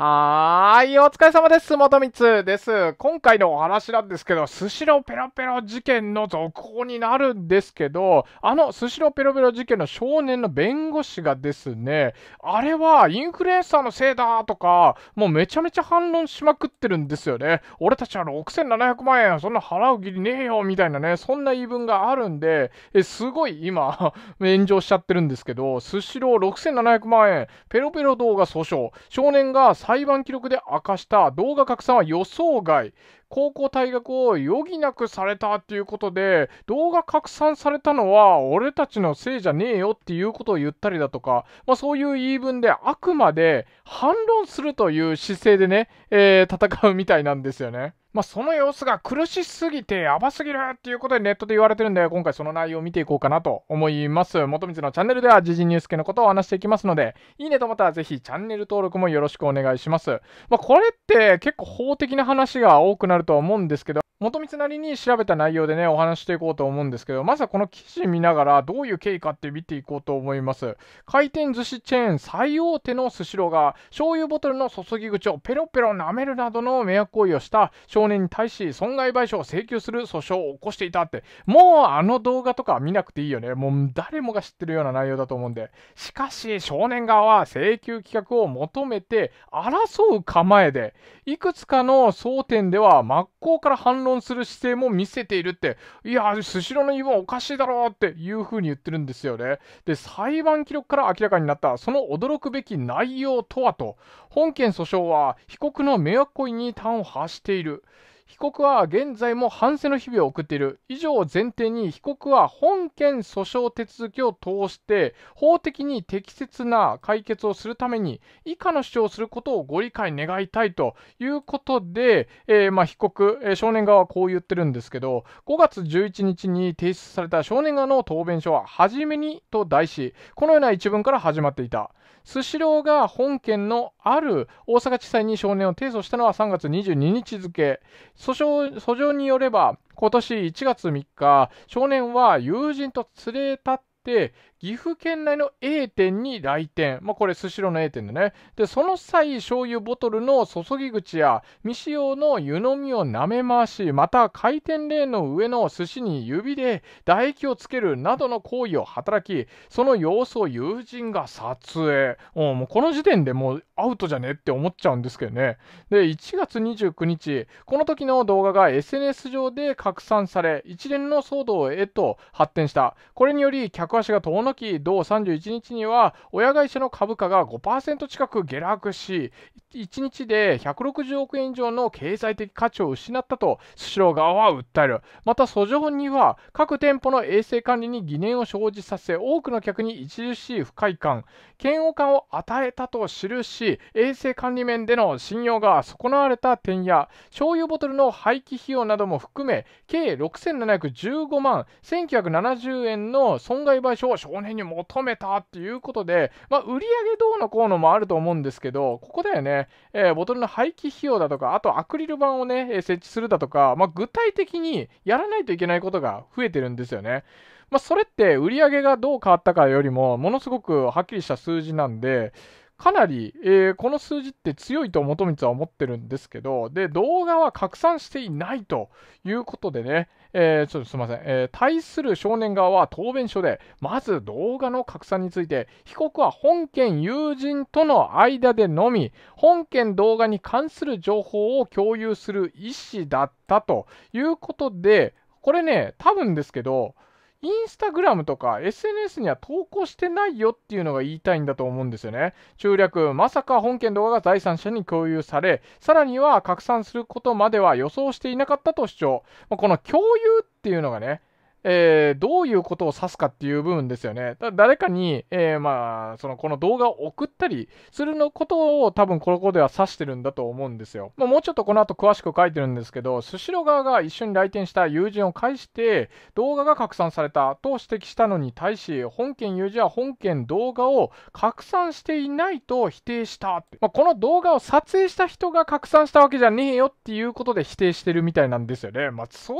はーい、お疲れ様です。元光です。今回のお話なんですけど、スシローペロペロ事件の続報になるんですけど、あのスシローペロペロ事件の少年の弁護士がですね、あれはインフルエンサーのせいだとか、もうめちゃめちゃ反論しまくってるんですよね。俺たちは6700万円、そんな払う義理ねえよ、みたいなね、そんな言い分があるんで、えすごい今炎上しちゃってるんですけど、スシロー6700万円、ペロペロ動画訴訟、少年が裁判記録で明かした動画拡散は予想外、高校退学を余儀なくされたっていうことで、動画拡散されたのは俺たちのせいじゃねえよっていうことを言ったりだとか、まあ、そういう言い分であくまで反論するという姿勢でね、えー、戦うみたいなんですよね。まあ、その様子が苦しすぎてやばすぎるっていうことでネットで言われてるんで、今回その内容を見ていこうかなと思います。元光のチャンネルでは時事ニュース系のことを話していきますので、いいねと思ったらぜひチャンネル登録もよろしくお願いします。まあ、これって結構法的な話が多くなるとは思うんですけど、元光なりに調べた内容でね、お話していこうと思うんですけど、まずはこの記事見ながらどういう経緯かって見ていこうと思います。回転寿司チェーン最大手のスシローが、醤油ボトルの注ぎ口をペロペロ舐めるなどの迷惑行為をした少年に対し損害賠償を請求する訴訟を起こしていたって、もうあの動画とか見なくていいよね。もう誰もが知ってるような内容だと思うんで。しかし、少年側は請求企画を求めて争う構えで、いくつかの争点では真っ向から反論する姿勢も見せているって、いや、スシローの言い分おかしいだろうっていうふうに言ってるんですよね。で、裁判記録から明らかになったその驚くべき内容とはと、本件訴訟は被告の迷惑行為に端を発している。被告は現在も反省の日々を送っている。以上を前提に、被告は本件訴訟手続きを通して、法的に適切な解決をするために、以下の主張をすることをご理解願いたいということで、えー、まあ、被告、えー、少年側はこう言ってるんですけど、5月11日に提出された少年側の答弁書は、はじめにと題し、このような一文から始まっていた。スシローが本件のある大阪地裁に少年を提訴したのは3月22日付、訴訟訴状によれば、今年1月3日、少年は友人と連れ立って、岐阜県内の A 店に来店、まあ、これスシローの A 店でねでその際醤油ボトルの注ぎ口や未使用の湯飲みを舐め回しまた回転レーンの上の寿司に指で唾液をつけるなどの行為を働きその様子を友人が撮影、もうこの時点でもうアウトじゃねって思っちゃうんですけどねで1月29日この時の動画が SNS 上で拡散され一連の騒動へと発展したこれにより客足が遠のの期同31日には親会社の株価が5%近く下落し1日で160億円以上の経済的価値を失ったとスシロー側は訴えるまた訴状には各店舗の衛生管理に疑念を生じさせ多くの客に著しい不快感嫌悪感を与えたと記し衛生管理面での信用が損なわれた点や醤油ボトルの廃棄費用なども含め計6715万1970円の損害賠償を少年に求めたということで、まあ、売上どうのこうのもあると思うんですけどここだよねね、えー、ボトルの廃棄費用だとか、あとアクリル板をね、設置するだとか、まあ、具体的にやらないといけないことが増えてるんですよね。まあ、それって売り上げがどう変わったかよりも、ものすごくはっきりした数字なんで、かなり、えー、この数字って強いと元光は思ってるんですけど、で、動画は拡散していないということでね、えー、ちょっとすみません、えー、対する少年側は答弁書で、まず動画の拡散について、被告は本件友人との間でのみ、本件動画に関する情報を共有する意思だったということで、これね、多分ですけど、インスタグラムとか SNS には投稿してないよっていうのが言いたいんだと思うんですよね。中略、まさか本件動画が第三者に共有され、さらには拡散することまでは予想していなかったと主張。この共有っていうのがね、えー、どういうことを指すかっていう部分ですよね。だ誰かに、えー、まあ、その、この動画を送ったりするのことを多分この子では指してるんだと思うんですよ。まあ、もうちょっとこの後詳しく書いてるんですけど、スシロー側が一緒に来店した友人を介して、動画が拡散されたと指摘したのに対し、本件友人は本件動画を拡散していないと否定したって。まあ、この動画を撮影した人が拡散したわけじゃねえよっていうことで否定してるみたいなんですよね。まあ、そん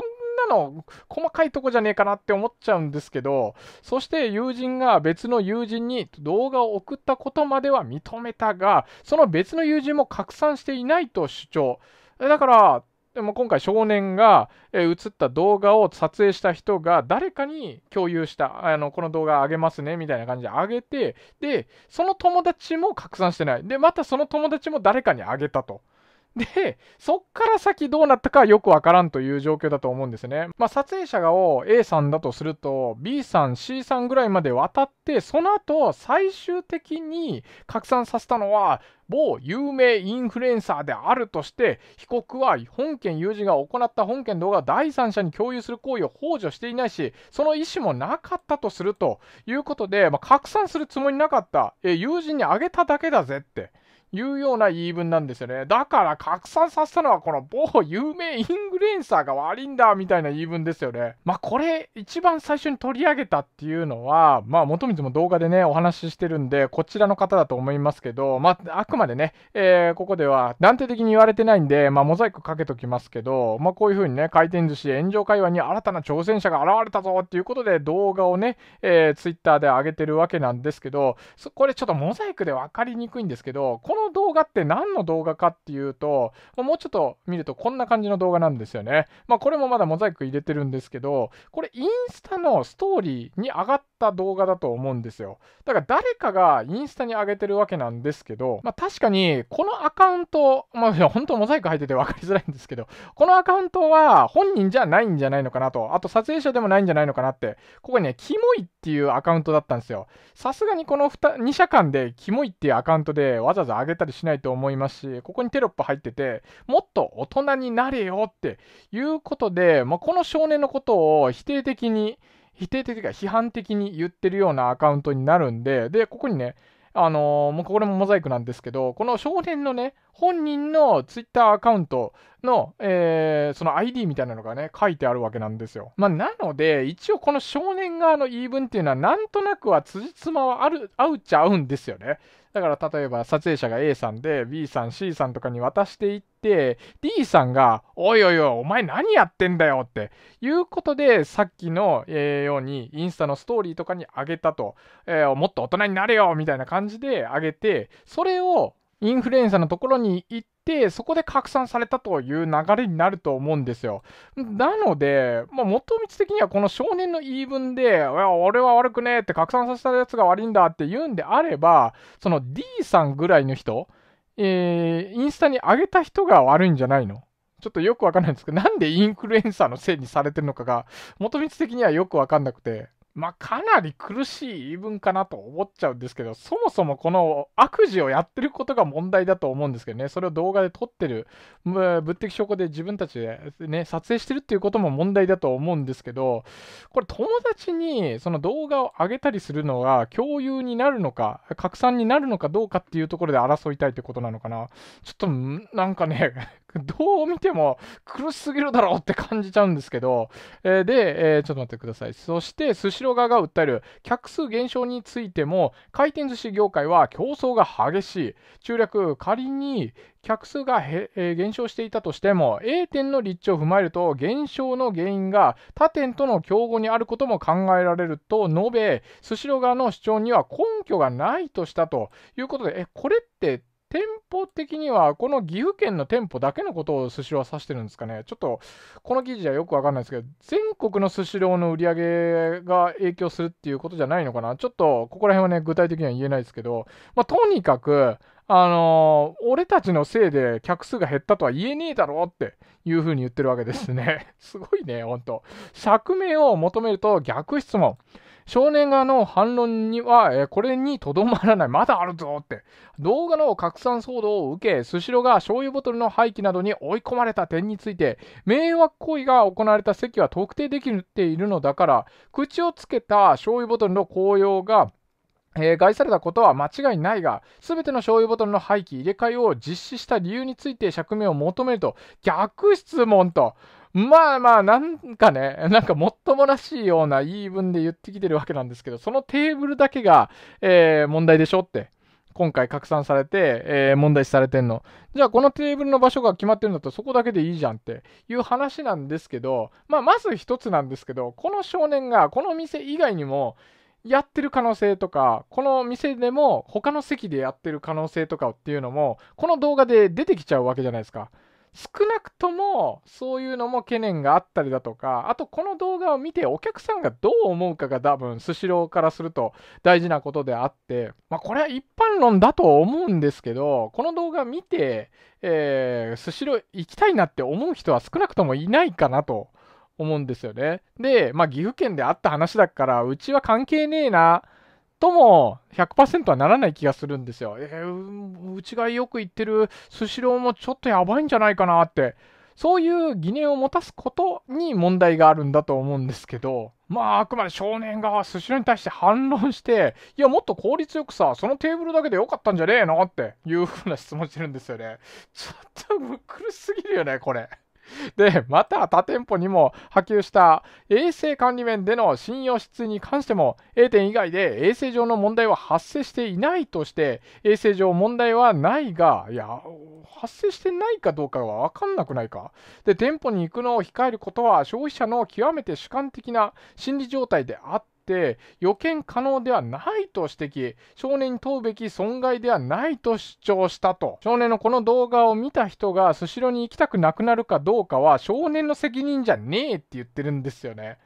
なの細かいとこじゃねえかなって思っちゃうんですけど、そして友人が別の友人に動画を送ったことまでは認めたが、その別の友人も拡散していないと主張。だから、でも今回少年が映った動画を撮影した人が誰かに共有した、あの、この動画あげますね、みたいな感じであげて、で、その友達も拡散してない。で、またその友達も誰かにあげたと。で、そっから先どうなったかよくわからんという状況だと思うんですね。まあ、撮影者を A さんだとすると、B さん、C さんぐらいまで渡って、その後、最終的に拡散させたのは、某有名インフルエンサーであるとして、被告は本件友人が行った本件動画を第三者に共有する行為を幇助していないし、その意思もなかったとするということで、まあ、拡散するつもりなかった、え友人にあげただけだぜって。いうような言い分なんですよね。だから拡散させたのはこの某有名インフルエンサーが悪いんだみたいな言い分ですよね。まあこれ一番最初に取り上げたっていうのは、まあ元光も動画でね、お話ししてるんで、こちらの方だと思いますけど、まああくまでね、えー、ここでは断定的に言われてないんで、まあモザイクかけときますけど、まあこういう風にね、回転寿司炎上会話に新たな挑戦者が現れたぞっていうことで動画をね、えー、ツイッターで上げてるわけなんですけど、これちょっとモザイクで分かりにくいんですけど、このの動画って何の動画かっていうと、もうちょっと見るとこんな感じの動画なんですよね。まあ、これもまだモザイク入れてるんですけど、これインスタのストーリーに上がった動画だと思うんですよ。だから誰かがインスタに上げてるわけなんですけど、まあ、確かにこのアカウント、まあ、本当モザイク入ってて分かりづらいんですけど、このアカウントは本人じゃないんじゃないのかなと、あと撮影者でもないんじゃないのかなって、ここにね、キモいっていうアカウントだったんですよ。さすがにこの 2, 2社間でキモいっていうアカウントでわざわざ上げげたりしないと思いますし、ここにテロップ入ってて、もっと大人になれよっていうことで、まあ、この少年のことを否定的に、否定的か批判的に言ってるようなアカウントになるんで、で、ここにね、あのー、もうこれもモザイクなんですけど、この少年のね、本人のツイッターアカウントの、えー、その ID みたいなのがね、書いてあるわけなんですよ。まあ、なので、一応この少年側の言い分っていうのは、なんとなくは辻褄はある、合うっちゃ合うんですよね。だから例えば撮影者が A さんで B さん C さんとかに渡していって D さんが「おいおいおいお前何やってんだよ」っていうことでさっきの、えー、ようにインスタのストーリーとかにあげたと、えー、もっと大人になれよみたいな感じであげてそれをインフルエンサーのところに行って、そこで拡散されたという流れになると思うんですよ。なので、まあ、元道的にはこの少年の言い分で、俺は悪くねえって拡散させたやつが悪いんだって言うんであれば、その D さんぐらいの人、えー、インスタに上げた人が悪いんじゃないのちょっとよくわかんないんですけど、なんでインフルエンサーのせいにされてるのかが、元道的にはよくわかんなくて。まあ、かなり苦しい言い分かなと思っちゃうんですけど、そもそもこの悪事をやってることが問題だと思うんですけどね、それを動画で撮ってる、物的証拠で自分たちで、ね、撮影してるっていうことも問題だと思うんですけど、これ、友達にその動画を上げたりするのが共有になるのか、拡散になるのかどうかっていうところで争いたいってことなのかな。ちょっと、なんかねどう見ても苦しすぎるだろうって感じちゃうんですけど、えー、で、えー、ちょっと待ってください。そして、スシロー側が訴える客数減少についても、回転寿司業界は競争が激しい。中略、仮に客数が、えー、減少していたとしても、A 店の立地を踏まえると、減少の原因が他店との競合にあることも考えられると述べ、スシロー側の主張には根拠がないとしたということで、え、これって方的には、この岐阜県の店舗だけのことをスシローは指してるんですかね。ちょっと、この記事はよくわかんないですけど、全国のスシローの売り上げが影響するっていうことじゃないのかな。ちょっと、ここら辺はね、具体的には言えないですけど、まあ、とにかく、あのー、俺たちのせいで客数が減ったとは言えねえだろっていうふうに言ってるわけですね。すごいね、ほんと。釈明を求めると逆質問。少年側の反論には、えこれにとどまらない、まだあるぞって、動画の拡散騒動を受け、スシローが醤油ボトルの廃棄などに追い込まれた点について、迷惑行為が行われた席は特定できているのだから、口をつけた醤油ボトルの紅葉が、えー、害されたことは間違いないが、すべての醤油ボトルの廃棄、入れ替えを実施した理由について釈明を求めると、逆質問と、まあまあ、なんかね、なんかもっともらしいような言い分で言ってきてるわけなんですけど、そのテーブルだけが、えー、問題でしょって。今回拡散されて、えー、問題視されてんの。じゃあこのテーブルの場所が決まってるんだったらそこだけでいいじゃんっていう話なんですけど、まあ、まず一つなんですけど、この少年がこの店以外にもやってる可能性とか、この店でも他の席でやってる可能性とかっていうのも、この動画で出てきちゃうわけじゃないですか。少なくともそういうのも懸念があったりだとかあとこの動画を見てお客さんがどう思うかが多分スシローからすると大事なことであって、まあ、これは一般論だと思うんですけどこの動画見て、えー、スシロー行きたいなって思う人は少なくともいないかなと思うんですよねで、まあ、岐阜県であった話だからうちは関係ねえなとも100%はならない気がするんですよ。えー、うちがよく行ってるスシローもちょっとやばいんじゃないかなって、そういう疑念を持たすことに問題があるんだと思うんですけど、まあ、あくまで少年がスシローに対して反論して、いや、もっと効率よくさ、そのテーブルだけでよかったんじゃねえのっていうふうな質問してるんですよね。ちょっと苦しすぎるよね、これ。で、また他店舗にも波及した衛生管理面での信用失墜に関しても A 店以外で衛生上の問題は発生していないとして衛生上問題はないが、いや、発生してないかどうかは分かんなくないか。で、店舗に行くのを控えることは消費者の極めて主観的な心理状態であっって予見可能ではないと指摘少年に問うべき損害ではないと主張したと少年のこの動画を見た人がスシローに行きたくなくなるかどうかは少年の責任じゃねえって言ってるんですよね。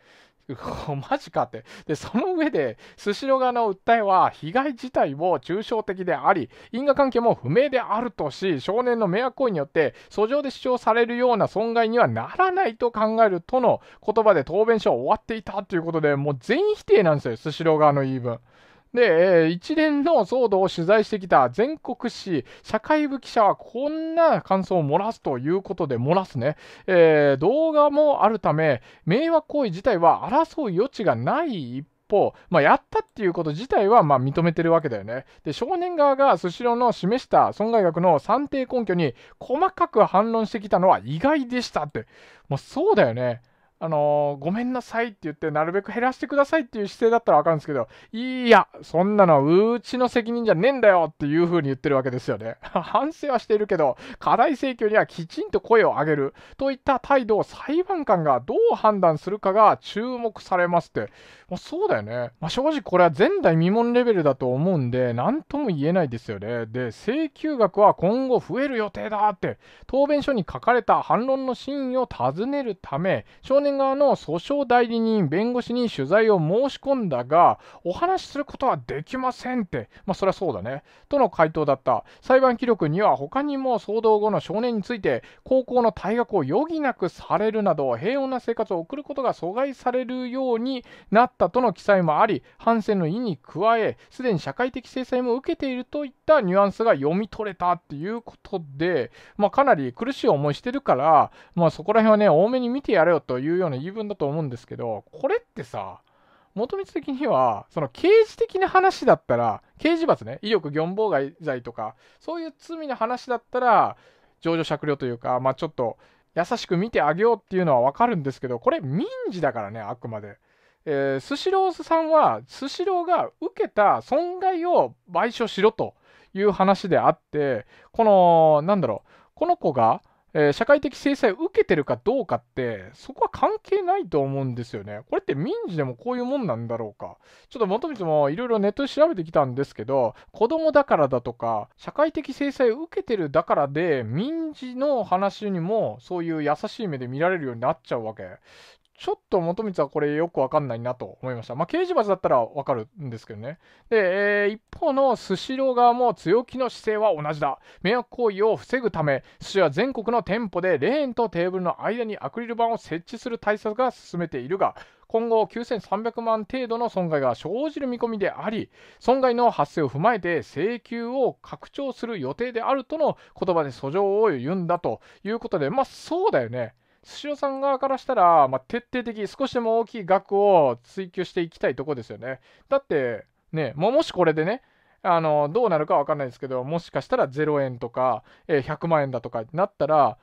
マジかって。で、その上で、スシロー側の訴えは、被害自体も抽象的であり、因果関係も不明であるとし、少年の迷惑行為によって、訴状で主張されるような損害にはならないと考えるとの言葉で答弁書は終わっていたということで、もう全否定なんですよ、スシロー側の言い分。で、一連の騒動を取材してきた全国紙社会部記者はこんな感想を漏らすということで、漏らすね、えー、動画もあるため、迷惑行為自体は争う余地がない一方、まあ、やったっていうこと自体はま認めてるわけだよね。で、少年側がスシローの示した損害額の算定根拠に細かく反論してきたのは意外でしたって。もうそうだよね。あのごめんなさいって言って、なるべく減らしてくださいっていう姿勢だったらわかるんですけど、いや、そんなのうちの責任じゃねえんだよっていう風に言ってるわけですよね。反省はしているけど、課題請求にはきちんと声を上げるといった態度を裁判官がどう判断するかが注目されますって、まあ、そうだよね。まあ、正直これは前代未聞レベルだと思うんで、何とも言えないですよね。で、請求額は今後増える予定だって、答弁書に書かれた反論の真意を尋ねるため、少年側の訴訟代理人、弁護士に取材を申し込んだが、お話しすることはできませんって、まあ、そりゃそうだね、との回答だった。裁判記録には、他にも騒動後の少年について、高校の退学を余儀なくされるなど、平穏な生活を送ることが阻害されるようになったとの記載もあり、反省の意に加え、すでに社会的制裁も受けているといったニュアンスが読み取れたっていうことで、まあ、かなり苦しい思いしてるから、まあ、そこら辺はね、多めに見てやれよというようような言い分だと思うんですけど、これってさ、元光的には、その刑事的な話だったら、刑事罰ね、威力業務妨害罪とか、そういう罪の話だったら、情状酌量というか、まあちょっと優しく見てあげようっていうのはわかるんですけど、これ民事だからね、あくまで。えー、スシローさんは、スシローが受けた損害を賠償しろという話であって、この、なんだろう、この子が、えー、社会的制裁を受けてるかどうかって、そこは関係ないと思うんですよね。これって民事でもこういうもんなんだろうか。ちょっと元々もいろいろネットで調べてきたんですけど、子供だからだとか、社会的制裁を受けてるだからで、民事の話にもそういう優しい目で見られるようになっちゃうわけ。ちょっと元光はこれよくわかんないなと思いました。まあ、刑事罰だったらわかるんですけどね。で、えー、一方のスシロー側も強気の姿勢は同じだ。迷惑行為を防ぐため、寿司は全国の店舗でレーンとテーブルの間にアクリル板を設置する対策が進めているが、今後9300万程度の損害が生じる見込みであり、損害の発生を踏まえて請求を拡張する予定であるとの言葉で訴状を言うんだということで、まあそうだよね。スシローさん側からしたら、まあ、徹底的、少しでも大きい額を追求していきたいとこですよね。だって、ね、ももしこれでね、あのどうなるか分かんないですけど、もしかしたら0円とか、えー、100万円だとかになったら、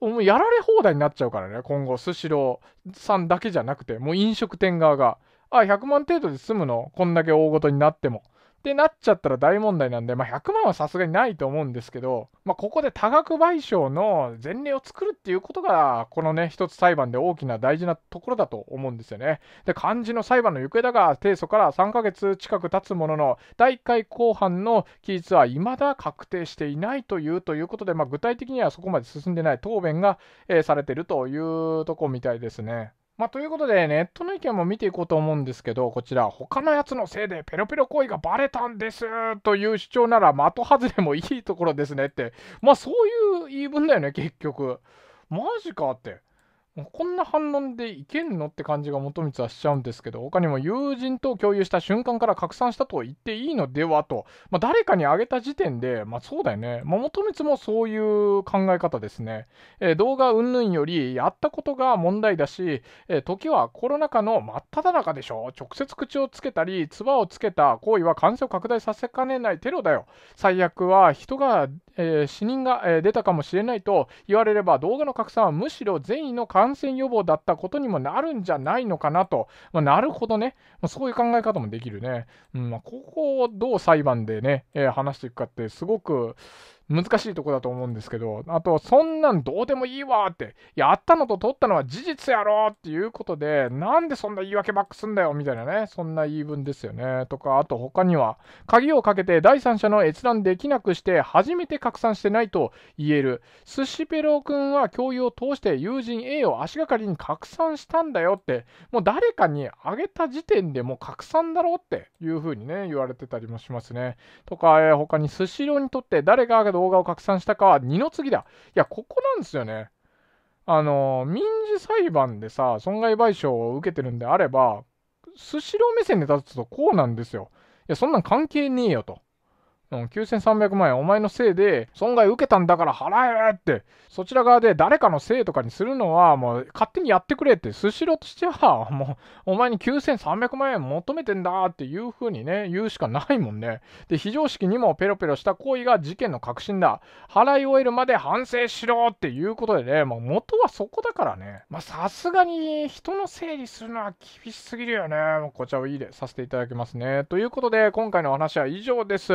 もうやられ放題になっちゃうからね、今後、スシローさんだけじゃなくて、もう飲食店側が、あ、100万程度で済むの、こんだけ大ごとになっても。ってなっちゃったら大問題なんで、まあ、100万はさすがにないと思うんですけど、まあ、ここで多額賠償の前例を作るっていうことが、このね、一つ裁判で大きな大事なところだと思うんですよね。で、漢字の裁判の行方だが、提訴から3ヶ月近く経つものの、第1回公判の期日は未だ確定していないというということで、まあ、具体的にはそこまで進んでない答弁が、えー、されてるというとこみたいですね。まあ、ということで、ネットの意見も見ていこうと思うんですけど、こちら、他のやつのせいでペロペロ行為がバレたんですという主張なら、的外れもいいところですねって、まあ、そういう言い分だよね、結局。マジかって。こんな反論でいけんのって感じが元光はしちゃうんですけど、他にも友人と共有した瞬間から拡散したと言っていいのではと、まあ、誰かにあげた時点で、まあそうだよね。まあ、元光もそういう考え方ですね。えー、動画云々より、やったことが問題だし、えー、時はコロナ禍の真っ只中でしょ。直接口をつけたり、唾をつけた行為は感染を拡大させかねないテロだよ。最悪は人が、えー、死人が、えー、出たかもしれないと言われれば動画の拡散はむしろ善意の感染予防だったことにもなるんじゃないのかなと、まあ、なるほどね、まあ、そういう考え方もできるね、うんまあ、ここをどう裁判でね、えー、話していくかってすごく難しいとこだと思うんですけど、あと、そんなんどうでもいいわって、やったのと取ったのは事実やろっていうことで、なんでそんな言い訳ばっクすんだよみたいなね、そんな言い分ですよね。とか、あと他には、鍵をかけて第三者の閲覧できなくして、初めて拡散してないと言える。寿司ペロ君は共有を通して友人 A を足がかりに拡散したんだよって、もう誰かにあげた時点でもう拡散だろっていうふうにね、言われてたりもしますね。とか、えー、他にスシローにとって誰が動画を拡散したかは二の次だ。いや、ここなんですよね。あの、民事裁判でさ、損害賠償を受けてるんであれば、スシロー目線で立つとこうなんですよ。いや、そんなん関係ねえよと。うん、9300万円お前のせいで損害受けたんだから払えってそちら側で誰かのせいとかにするのはもう勝手にやってくれってスシローとしてはもうお前に9300万円求めてんだっていう風にね言うしかないもんねで非常識にもペロペロした行為が事件の核心だ払い終えるまで反省しろっていうことでね、もう元はそこだからねまさすがに人の整理するのは厳しすぎるよねこちらをいいでさせていただきますねということで今回のお話は以上です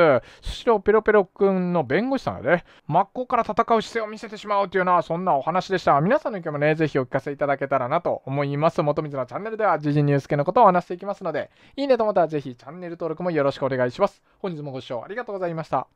白ペロペロくんの弁護士さんがね、真っ向から戦う姿勢を見せてしまうというのは、そんなお話でした。皆さんの意見もね、ぜひお聞かせいただけたらなと思います。元水のチャンネルでは、時事ニュース系のことをお話していきますので、いいねと思ったらぜひチャンネル登録もよろしくお願いします。本日もご視聴ありがとうございました。